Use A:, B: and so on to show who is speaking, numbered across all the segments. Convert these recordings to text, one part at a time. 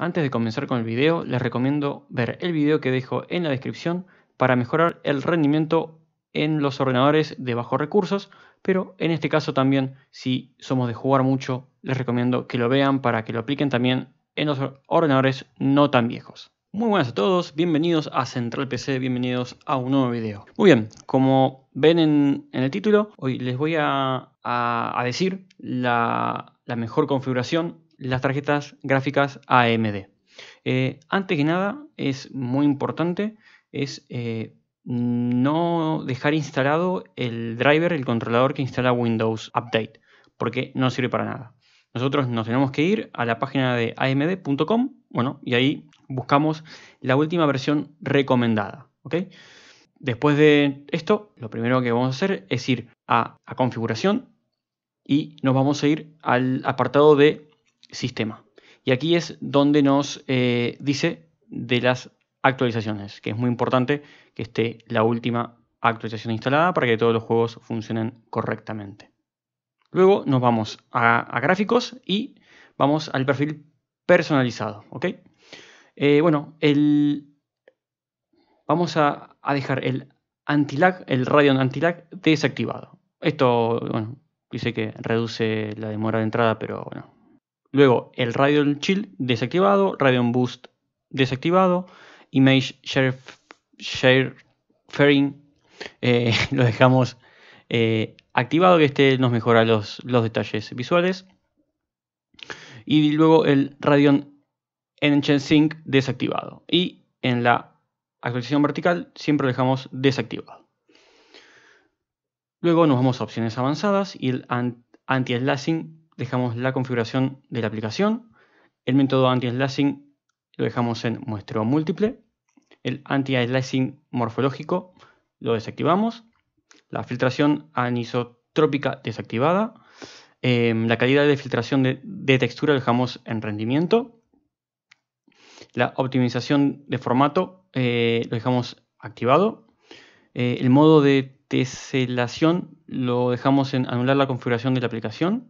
A: Antes de comenzar con el video, les recomiendo ver el video que dejo en la descripción para mejorar el rendimiento en los ordenadores de bajos recursos, pero en este caso también si somos de jugar mucho, les recomiendo que lo vean para que lo apliquen también en los ordenadores no tan viejos. Muy buenas a todos, bienvenidos a Central PC, bienvenidos a un nuevo video. Muy bien, como ven en, el título, hoy les voy a, decir la mejor configuración las tarjetas gráficas AMD. Eh, antes que nada, es muy importante, es eh, no dejar instalado el driver, el controlador que instala Windows Update, porque no sirve para nada. Nosotros nos tenemos que ir a la página de amd.com, bueno, y ahí buscamos la última versión recomendada, Después de esto, lo primero que vamos a hacer es ir a, a configuración y nos vamos a ir al apartado de sistema. Y aquí es donde nos eh, dice de las actualizaciones, que es muy importante que esté la última actualización instalada para que todos los juegos funcionen correctamente. Luego nos vamos a, gráficos y vamos al perfil personalizado. ¿ok? Eh, bueno, el, vamos a, dejar el antilag, el radio anti-lag desactivado. Esto, bueno, dice que reduce la demora de entrada, pero bueno, Luego el radio Chill desactivado, radio Boost desactivado, Image Share, eh, lo dejamos eh, activado que este nos mejora los, detalles visuales. Y luego el radio Engine Sync desactivado. Y en la actualización vertical siempre lo dejamos desactivado. Luego nos vamos a opciones avanzadas y el anti-slashing dejamos la configuración de la aplicación, el método anti-slicing lo dejamos en muestreo múltiple, el anti-slicing morfológico lo desactivamos, la filtración anisotrópica desactivada, em, la calidad de filtración de, textura lo dejamos en rendimiento, la optimización de formato eh, lo dejamos activado, eh, el modo de teselación lo dejamos en anular la configuración de la aplicación,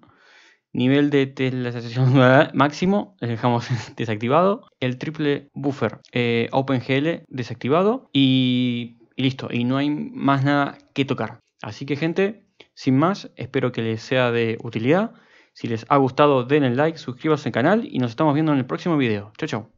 A: Nivel de teslación máximo, les eh, dejamos desactivado. El triple buffer eh, OpenGL desactivado. Y, listo. Y no hay más nada que tocar. Así que gente, sin más, espero que les sea de utilidad. Si les ha gustado, denle like, suscríbanse al canal y nos estamos viendo en el próximo video. Chao, chao.